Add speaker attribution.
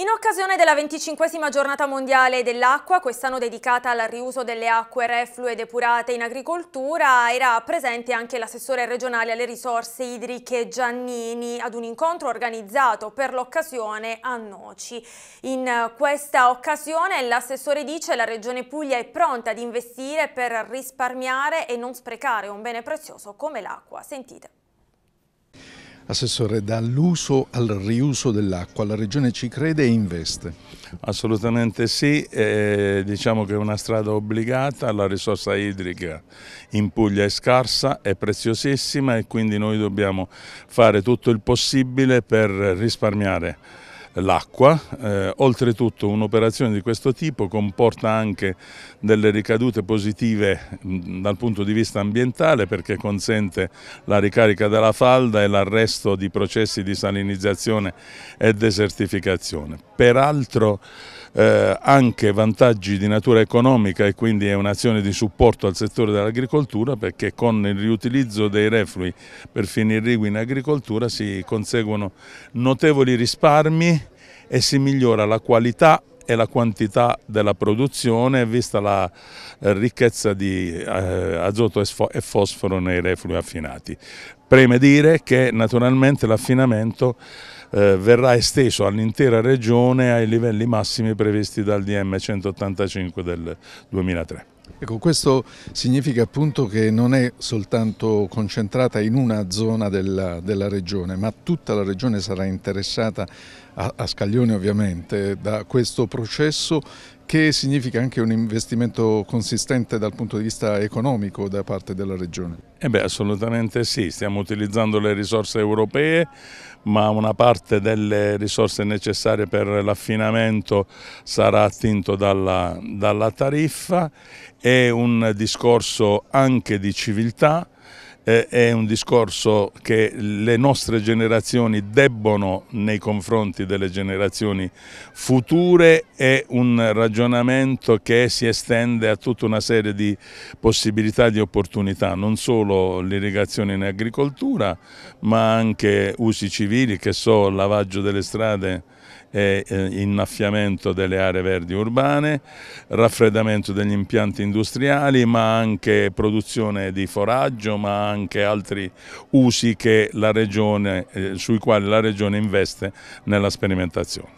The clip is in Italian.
Speaker 1: In occasione della 25 giornata mondiale dell'acqua, quest'anno dedicata al riuso delle acque reflue depurate in agricoltura, era presente anche l'assessore regionale alle risorse idriche Giannini ad un incontro organizzato per l'occasione a Noci. In questa occasione l'assessore dice che la regione Puglia è pronta ad investire per risparmiare e non sprecare un bene prezioso come l'acqua. Sentite.
Speaker 2: Assessore, dall'uso al riuso dell'acqua,
Speaker 3: la Regione ci crede e investe? Assolutamente sì, eh, diciamo che è una strada obbligata, la risorsa idrica in Puglia è scarsa, è preziosissima e quindi noi dobbiamo fare tutto il possibile per risparmiare l'acqua. Eh, oltretutto un'operazione di questo tipo comporta anche delle ricadute positive mh, dal punto di vista ambientale perché consente la ricarica della falda e l'arresto di processi di salinizzazione e desertificazione. Peraltro eh, anche vantaggi di natura economica e quindi è un'azione di supporto al settore dell'agricoltura perché con il riutilizzo dei reflui per fini irrigui in agricoltura si conseguono notevoli risparmi e si migliora la qualità e la quantità della produzione vista la eh, ricchezza di eh, azoto e fosforo nei reflui affinati. Preme dire che naturalmente l'affinamento eh, verrà esteso all'intera regione ai livelli massimi previsti dal DM 185 del 2003. Ecco, questo significa
Speaker 2: appunto che non è soltanto concentrata in una zona della, della regione, ma tutta la regione sarà interessata a, a Scaglione ovviamente da questo processo che significa anche un investimento consistente
Speaker 3: dal punto di vista economico da parte della Regione? Eh beh, assolutamente sì, stiamo utilizzando le risorse europee ma una parte delle risorse necessarie per l'affinamento sarà attinto dalla, dalla tariffa. È un discorso anche di civiltà, eh, è un discorso che le nostre generazioni debbono nei confronti delle generazioni future, è un ragionamento che si estende a tutta una serie di possibilità e di opportunità, non solo l'irrigazione in agricoltura ma anche usi civili che so lavaggio delle strade e eh, innaffiamento delle aree verdi urbane, raffreddamento degli impianti industriali, ma anche produzione di foraggio, ma anche altri usi
Speaker 1: regione, eh, sui quali la Regione investe nella sperimentazione.